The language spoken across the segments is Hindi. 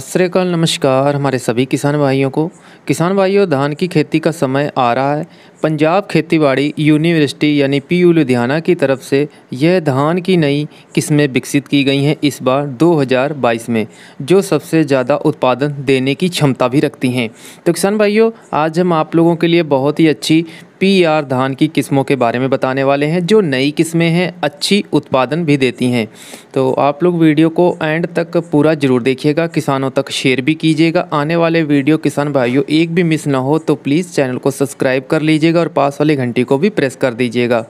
सतरीकाल नमस्कार हमारे सभी किसान भाइयों को किसान भाइयों धान की खेती का समय आ रहा है पंजाब खेतीबाड़ी यूनिवर्सिटी यानी पी यू लुधियाना की तरफ से यह धान की नई किस्में विकसित की गई हैं इस बार 2022 में जो सबसे ज़्यादा उत्पादन देने की क्षमता भी रखती हैं तो किसान भाइयों आज हम आप लोगों के लिए बहुत ही अच्छी पी आर धान की किस्मों के बारे में बताने वाले हैं जो नई किस्में हैं अच्छी उत्पादन भी देती हैं तो आप लोग वीडियो को एंड तक पूरा ज़रूर देखिएगा किसानों तक शेयर भी कीजिएगा आने वाले वीडियो किसान भाइयों एक भी मिस ना हो तो प्लीज़ चैनल को सब्सक्राइब कर लीजिएगा दीजिएगा और पास वाली घंटी को भी प्रेस कर दीजिएगा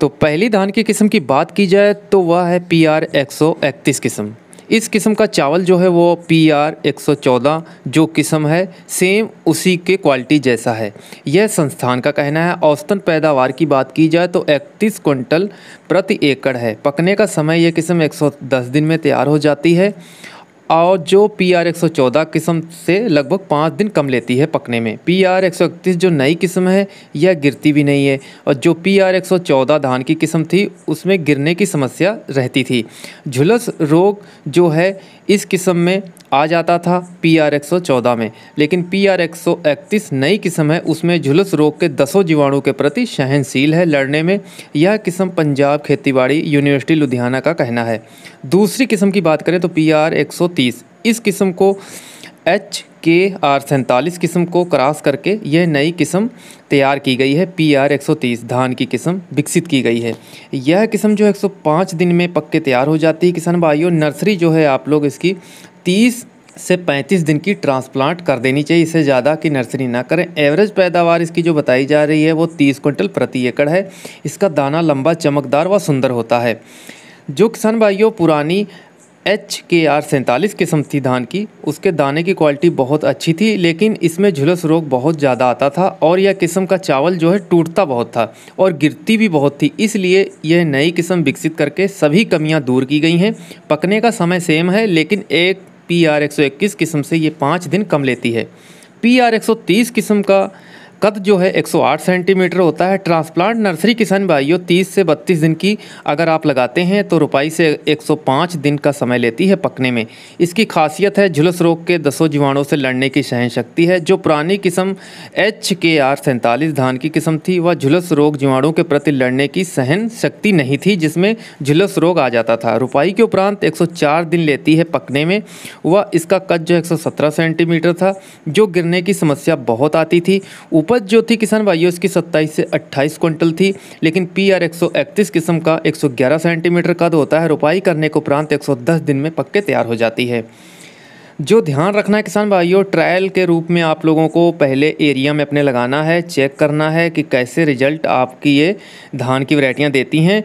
तो पहली धान की किस्म की बात की जाए तो वह है पी आर एक सौ इकतीस किस्म इस किस्म का चावल जो है वो पी आर एक सौ चौदह जो किस्म है सेम उसी के क्वालिटी जैसा है यह संस्थान का कहना है औसतन पैदावार की बात की जाए तो इकतीस क्विंटल प्रति एकड़ है पकने का समय यह किस्म एक सौ दस दिन में तैयार हो जाती है और जो पी आर एक सौ चौदह किस्म से लगभग पाँच दिन कम लेती है पकने में पी आर एक सौ इकतीस जो नई किस्म है यह गिरती भी नहीं है और जो पी आर एक सौ चौदह धान की किस्म थी उसमें गिरने की समस्या रहती थी झुलस रोग जो है इस किस्म में आ जाता था पी आर एक सौ चौदह में लेकिन पी आर एक सौ इकतीस नई किस्म है उसमें झुलस रोग के दसों जीवाणु के प्रति सहनशील है लड़ने में यह किस्म पंजाब खेतीबाड़ी यूनिवर्सिटी लुधियाना का कहना है दूसरी किस्म की बात करें तो पी आर एक सौ तीस इस किस्म को एच के आर सैंतालीस किस्म को क्रॉस करके यह नई किस्म तैयार की गई है पी आर एक सौ तीस धान की किस्म विकसित की गई है यह किस्म जो एक सौ पाँच दिन में पक के तैयार हो जाती है किसान भाइयों नर्सरी जो है आप लोग इसकी तीस से 35 दिन की ट्रांसप्लांट कर देनी चाहिए इससे ज़्यादा की नर्सरी ना करें एवरेज पैदावार इसकी जो बताई जा रही है वो 30 क्विंटल प्रति एकड़ है इसका दाना लंबा चमकदार व सुंदर होता है जो किसान भाइयों पुरानी एच के आर सैंतालीस किस्म थी धान की उसके दाने की क्वालिटी बहुत अच्छी थी लेकिन इसमें झुलस रोग बहुत ज़्यादा आता था और यह किस्म का चावल जो है टूटता बहुत था और गिरती भी बहुत थी इसलिए यह नई किस्म विकसित करके सभी कमियां दूर की गई हैं पकने का समय सेम है लेकिन एक पी आर किस्म से ये पाँच दिन कम लेती है पी आर किस्म का कद जो है 108 सेंटीमीटर होता है ट्रांसप्लांट नर्सरी किसान भाइयों 30 से 32 दिन की अगर आप लगाते हैं तो रुपाई से 105 दिन का समय लेती है पकने में इसकी खासियत है झुलस रोग के दसों जीवाणों से लड़ने की सहन शक्ति है जो पुरानी किस्म एच के आर सैंतालीस धान की किस्म थी वह झुलस रोग जीवाणों के प्रति लड़ने की सहन शक्ति नहीं थी जिसमें झुलस रोग आ जाता था रुपाई के उपरांत एक दिन लेती है पकने में वह इसका कद जो एक सेंटीमीटर था जो गिरने की समस्या बहुत आती थी उपज जो थी किसान भाइयों इसकी 27 से 28 क्विंटल थी लेकिन पी आर किस्म का 111 सेंटीमीटर कद होता है रोपाई करने के उपरांत 110 दिन में पक्के तैयार हो जाती है जो ध्यान रखना है किसान भाइयों ट्रायल के रूप में आप लोगों को पहले एरिया में अपने लगाना है चेक करना है कि कैसे रिजल्ट आपकी ये धान की वरायटियाँ देती हैं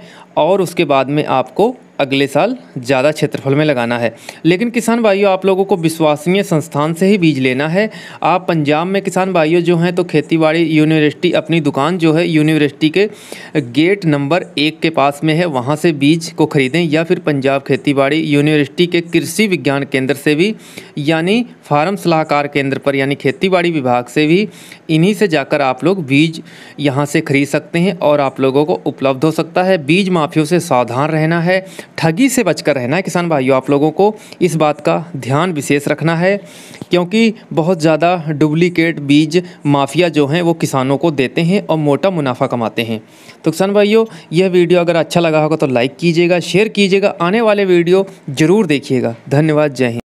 और उसके बाद में आपको अगले साल ज़्यादा क्षेत्रफल में लगाना है लेकिन किसान भाइयों आप लोगों को विश्वसनीय संस्थान से ही बीज लेना है आप पंजाब में किसान भाइयों जो हैं तो खेतीबाड़ी यूनिवर्सिटी अपनी दुकान जो है यूनिवर्सिटी के गेट नंबर एक के पास में है वहाँ से बीज को ख़रीदें या फिर पंजाब खेतीबाड़ी यूनिवर्सिटी के कृषि विज्ञान केंद्र से भी यानी फार्म सलाहकार केंद्र पर यानी खेतीबाड़ी विभाग से भी इन्हीं से जाकर आप लोग बीज यहाँ से खरीद सकते हैं और आप लोगों को उपलब्ध हो सकता है बीज माफियों से सावधान रहना है ठगी से बचकर रहना है किसान भाइयों आप लोगों को इस बात का ध्यान विशेष रखना है क्योंकि बहुत ज़्यादा डुप्लीकेट बीज माफिया जो हैं वो किसानों को देते हैं और मोटा मुनाफा कमाते हैं तो किसान भाइयों यह वीडियो अगर अच्छा लगा होगा तो लाइक कीजिएगा शेयर कीजिएगा आने वाले वीडियो ज़रूर देखिएगा धन्यवाद जय हिंद